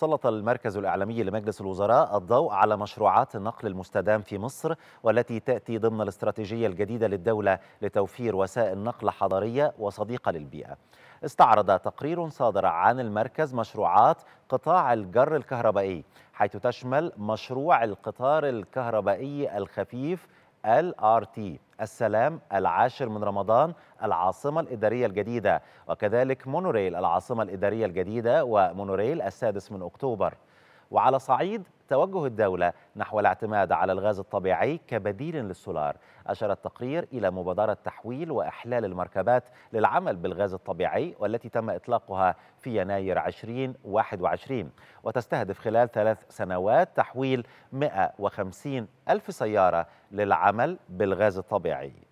سلط المركز الإعلامي لمجلس الوزراء الضوء على مشروعات النقل المستدام في مصر والتي تأتي ضمن الاستراتيجية الجديدة للدولة لتوفير وسائل نقل حضرية وصديقة للبيئة استعرض تقرير صادر عن المركز مشروعات قطاع الجر الكهربائي حيث تشمل مشروع القطار الكهربائي الخفيف ال ار تي السلام العاشر من رمضان العاصمة الإدارية الجديدة وكذلك مونوريل العاصمة الإدارية الجديدة ومونوريل السادس من أكتوبر وعلى صعيد توجه الدولة نحو الاعتماد على الغاز الطبيعي كبديل للسولار أشار التقرير إلى مبادرة تحويل وإحلال المركبات للعمل بالغاز الطبيعي والتي تم إطلاقها في يناير 2021 وتستهدف خلال ثلاث سنوات تحويل 150 ألف سيارة للعمل بالغاز الطبيعي